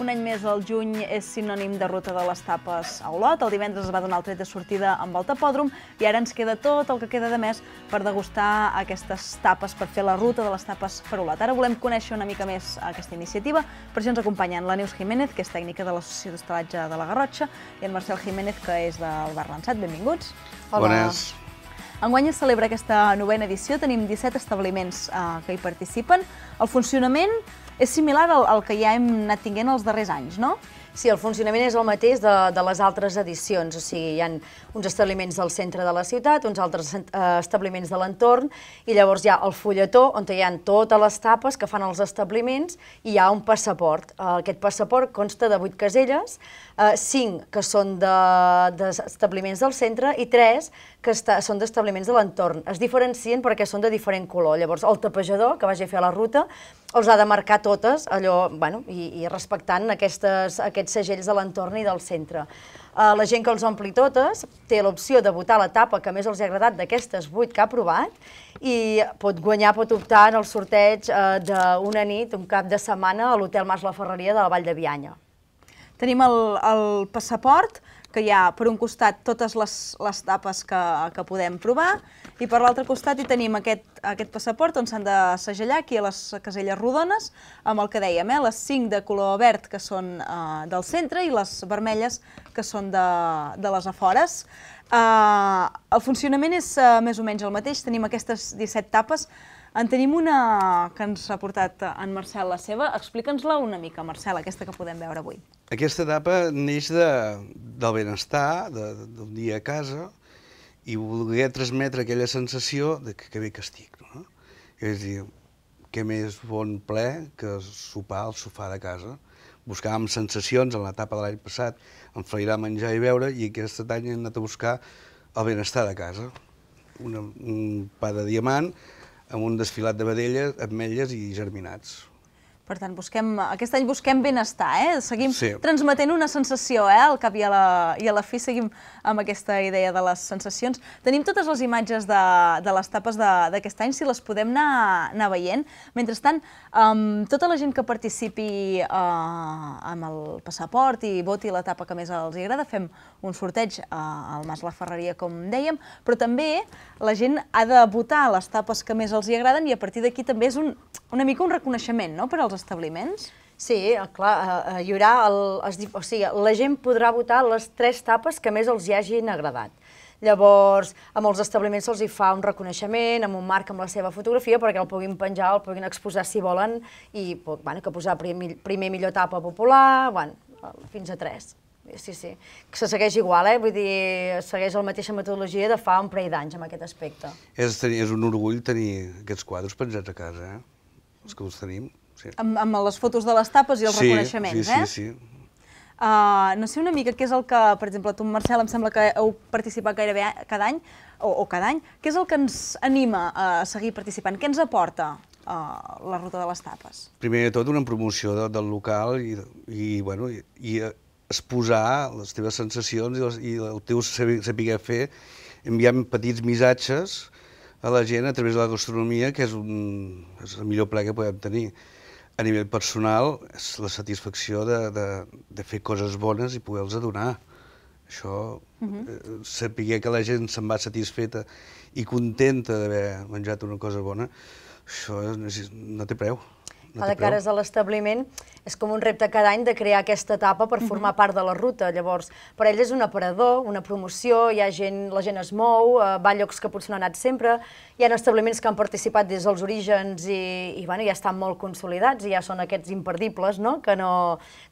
Un any més al juny és sinònim de ruta de les tapes a Olot. El divendres es va donar el tret de sortida amb el tapòdrom i ara ens queda tot el que queda de més per degustar aquestes tapes, per fer la ruta de les tapes per Olot. Ara volem conèixer una mica més aquesta iniciativa, per això ens acompanyen la Neus Jiménez, que és tècnica de l'Associació d'Hostalatge de la Garrotxa, i el Marcel Jiménez, que és del Bar Lançat. Benvinguts. Hola. Bones. Enguany es celebra aquesta novena edició, tenim 17 establiments eh, que hi participen. El funcionament és similar al, al que ja hem anat tinguent els darrers anys, no? Sí, el funcionament és el mateix de, de les altres edicions, o sigui, hi ha uns establiments del centre de la ciutat, uns altres eh, establiments de l'entorn, i llavors hi ha el fulletó, on hi ha totes les tapes que fan els establiments, i hi ha un passaport. Eh, aquest passaport consta de vuit caselles, eh, 5 que són d'establiments de, del centre i 3 que està, són d'establiments de l'entorn. Es diferencien perquè són de diferent color. Llavors, el tapejador que vagi a fer la ruta els ha de marcar totes, allò, bueno, i, i respectant aquestes, aquests segells de l'entorn i del centre. Eh, la gent que els ompli totes té l'opció de votar l'etapa que més els ha agradat d'aquestes 8 que ha provat i pot guanyar, pot optar en el sorteig eh, d'una nit, un cap de setmana, a l'hotel Mas la Ferreria de la Vall de Bianya. Tenim el, el passaport, que hi ha per un costat totes les, les tapes que, que podem provar i per l'altre costat hi tenim aquest, aquest passaport on s'han de segellar aquí a les caselles rodones amb el que dèiem, eh, les 5 de color verd que són eh, del centre i les vermelles que són de, de les afores. Eh, el funcionament és eh, més o menys el mateix, tenim aquestes 17 tapes en tenim una que ens ha portat en Marcel la seva. Explica'ns-la una mica, Marcel, aquesta que podem veure avui. Aquesta etapa neix de, del benestar, d'un de, dia a casa, i volia transmetre aquella sensació de que, que bé que estic. No? És dir, què més bon ple que sopar al sofà de casa. Buscàvem sensacions en l'etapa de l'any passat, em feirà menjar i beure, i aquest any hem anat a buscar el benestar de casa. Una, un pa de diamant, amb un desfilat de vedelles, ametlles i germinats. Per tant, busquem, aquest any busquem benestar, eh? seguim sí. transmetent una sensació, eh? al cap i a, la, i a la fi seguim amb aquesta idea de les sensacions. Tenim totes les imatges de, de les tapes d'aquest any, si les podem anar, anar veient. Mentrestant, um, tota la gent que participi uh, amb el passaport i voti la tapa que més els agrada, fem un sorteig uh, al Mas La Ferreria, com dèiem, però també la gent ha de votar les tapes que més els hi agraden i a partir d'aquí també és un, una mica un reconeixement no? per als establiments? Sí, eh, clar, eh, eh, hi haurà... El, es, o sigui, la gent podrà votar les tres tapes que més els hi hagin agradat. Llavors, a molts establiments se'ls hi fa un reconeixement, amb un marc amb la seva fotografia, perquè el puguin penjar, el puguin exposar si volen, i bueno, que posar primer, primer millor tapa popular, bueno, fins a tres. Sí, sí. Que se segueix igual, eh? Vull dir, segueix la mateixa metodologia de fa un parell d'anys en aquest aspecte. És, és un orgull tenir aquests quadres penjats a casa, eh? Els que els tenim. Sí. Amb, amb les fotos de les tapes i els sí, reconeixements, sí, eh? Sí, sí, sí. Uh, ah, no sé una mica què és el que, per exemple, tu, Marcel, em sembla que heu participat gairebé cada any, o, o cada any, què és el que ens anima a seguir participant? Què ens aporta uh, la Ruta de les Tapes? Primer de tot, una promoció de, del local i, i, bueno, i, i exposar les teves sensacions i, les, i el teu saber, fer enviant petits missatges a la gent a través de la gastronomia, que és, un, és el millor pla que podem tenir a nivell personal és la satisfacció de, de, de fer coses bones i poder-los donar. Això, uh mhm. -huh. eh, saber que la gent se'n va satisfeta i contenta d'haver menjat una cosa bona, això no, no té preu. No Clar, de cares a l'establiment, és com un repte cada any de crear aquesta etapa per mhm. formar part de la ruta. Llavors, per ell és un aparador, una promoció, hi ha gent, la gent es mou, eh, va a llocs que potser no ha anat sempre, hi ha establiments que han participat des dels orígens i, i bueno, ja estan molt consolidats i ja són aquests imperdibles, no? que no,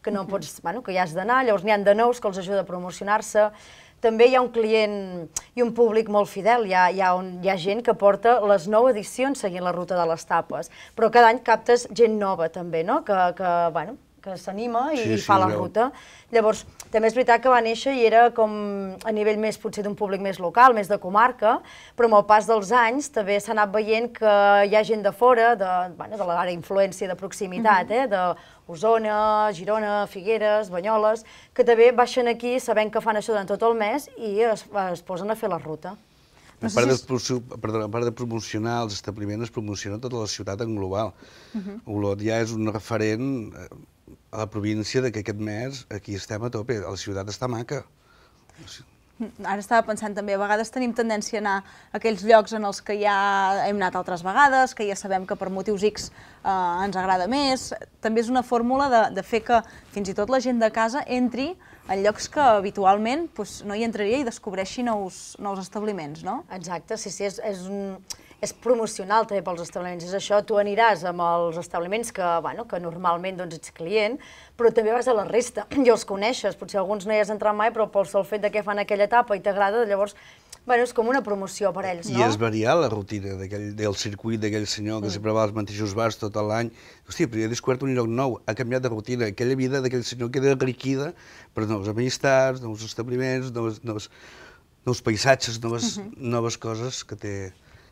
que no mhm. pots, bueno, que ja has d'anar, llavors n'hi han de nous que els ajuda a promocionar-se també hi ha un client i un públic molt fidel. Hi ha, hi ha, un, hi ha gent que porta les nou edicions seguint la ruta de les tapes, però cada any captes gent nova també, no? que, que bueno, que s'anima i, sí, sí, fa la veu. ruta. Llavors, també és veritat que va néixer i era com a nivell més potser d'un públic més local, més de comarca, però amb el pas dels anys també s'ha anat veient que hi ha gent de fora, de, bueno, de l'ara influència de proximitat, mm -hmm. eh, de Osona, Girona, Figueres, Banyoles, que també baixen aquí sabent que fan això durant tot el mes i es, es posen a fer la ruta. a part, de, perdó, a part de promocionar els establiments, es promociona tota la ciutat en global. Uh -huh. Olot ja és un referent eh, a la província de que aquest mes aquí estem a tope, la ciutat està maca. Ara estava pensant també, a vegades tenim tendència a anar a aquells llocs en els que ja hem anat altres vegades, que ja sabem que per motius X eh, ens agrada més. També és una fórmula de, de fer que fins i tot la gent de casa entri en llocs que habitualment pues, doncs, no hi entraria i descobreixi nous, nous establiments, no? Exacte, sí, sí, és, és un és promocional també pels establiments. És això, tu aniràs amb els establiments que, bueno, que normalment doncs, ets client, però també vas a la resta i els coneixes. Potser alguns no hi has entrat mai, però pel sol fet de què fan aquella etapa i t'agrada, llavors Bueno, és com una promoció per a ells, no? I és variar la rutina del circuit d'aquell senyor que mm. sempre va als mateixos bars tot l'any. Hòstia, però jo he descobert un lloc nou, ha canviat de rutina. Aquella vida d'aquell senyor queda enriquida per nous amistats, nous establiments, nous, nous, nous paisatges, noves, mm -hmm. noves coses que té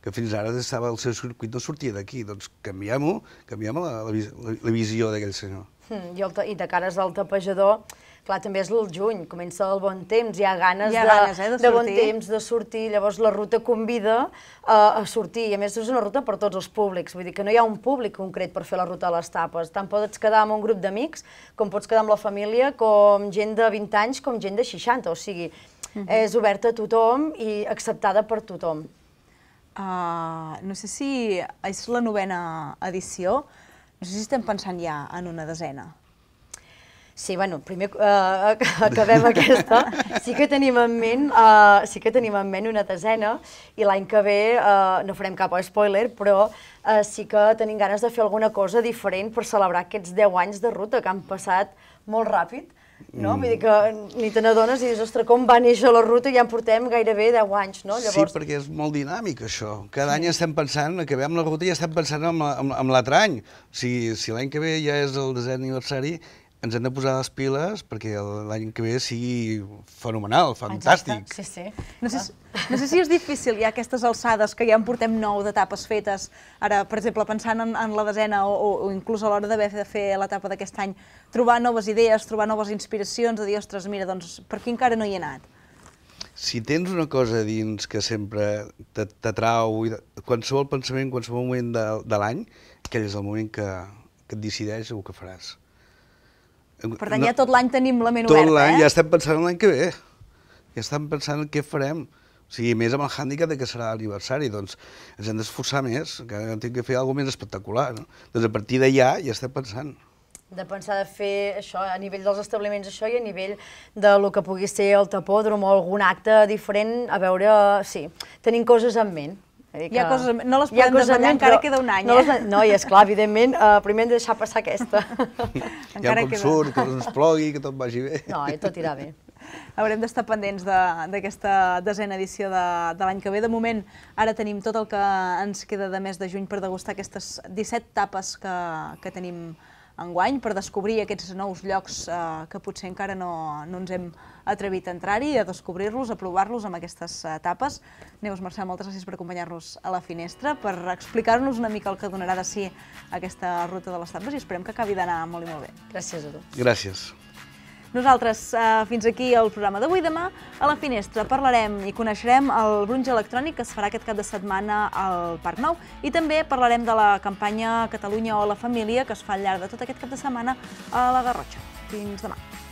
que fins ara estava el seu circuit, no sortia d'aquí. Doncs canviem-ho, canviem la, la, la, la visió d'aquell senyor. Hmm, i, el, I de cares del tapejador, clar, també és el juny, comença el bon temps, hi ha ganes, hi ha ganes de, eh, de, de bon temps de sortir, llavors la ruta convida uh, a sortir, i a més és una ruta per tots els públics, vull dir que no hi ha un públic concret per fer la ruta a les tapes, tant pots quedar amb un grup d'amics, com pots quedar amb la família, com gent de 20 anys, com gent de 60, o sigui, uh mhm. -huh. és oberta a tothom i acceptada per tothom. Uh, no sé si és la novena edició, no sé si estem pensant ja en una desena. Sí, bueno, primer uh, acabem aquesta. Sí que tenim en ment, eh, sí que tenim en ment una desena i l'any que ve eh, no farem cap spoiler, però eh, sí que tenim ganes de fer alguna cosa diferent per celebrar aquests 10 anys de ruta que han passat molt ràpid. No? Mm. Vull dir que ni te n'adones i dius, ostres, com va néixer la ruta i ja en portem gairebé 10 anys, no? Llavors... Sí, perquè és molt dinàmic, això. Cada sí. any estem pensant, acabem la ruta i ja estem pensant en l'altre en, any. Si, si l'any que ve ja és el desè aniversari, ens hem de posar les piles perquè l'any que ve sigui fenomenal, fantàstic. Exacte, sí, sí. No sé, no sé si és difícil ja aquestes alçades que ja en portem nou d'etapes fetes, ara, per exemple, pensant en, en la desena o, o, o inclús a l'hora d'haver de fer l'etapa d'aquest any, trobar noves idees, trobar noves inspiracions, de dir, ostres, mira, doncs per aquí encara no hi he anat. Si tens una cosa dins que sempre t'atrau, qualsevol pensament, qualsevol moment de, de l'any, aquell és el moment que, que et decideix o que faràs. Per tant, no, ja tot l'any tenim la ment oberta, Tot l'any, eh? ja estem pensant en l'any que ve. Ja estem pensant en què farem. O sigui, més amb el hàndicap de que serà l'aniversari, doncs ens hem d'esforçar més, que hem de fer alguna cosa més espectacular. No? Doncs a partir d'allà ja estem pensant de pensar de fer això a nivell dels establiments això i a nivell de lo que pugui ser el tapòdrom o algun acte diferent, a veure, sí, tenim coses en ment. Hi ha coses, no les podem desvetllar, encara, queda un any. No, eh? no i és clar, evidentment, eh, primer hem de deixar passar aquesta. encara ja com queda... surt, que ens plogui, que tot vagi bé. No, i tot irà bé. Haurem d'estar pendents d'aquesta desena edició de, de l'any que ve. De moment, ara tenim tot el que ens queda de mes de juny per degustar aquestes 17 tapes que, que tenim enguany per descobrir aquests nous llocs eh, que potser encara no, no ens hem atrevit a entrar-hi, a descobrir-los, a provar-los amb aquestes etapes. Eh, Neus Mercè, moltes gràcies per acompanyar-nos a la finestra, per explicar-nos una mica el que donarà de si aquesta ruta de les tapes i esperem que acabi d'anar molt i molt bé. Gràcies a tots. Gràcies. Nosaltres, eh, fins aquí el programa d'avui. Demà a la finestra parlarem i coneixerem el brunge electrònic que es farà aquest cap de setmana al Parc Nou i també parlarem de la campanya Catalunya o la família que es fa al llarg de tot aquest cap de setmana a la Garrotxa. Fins demà.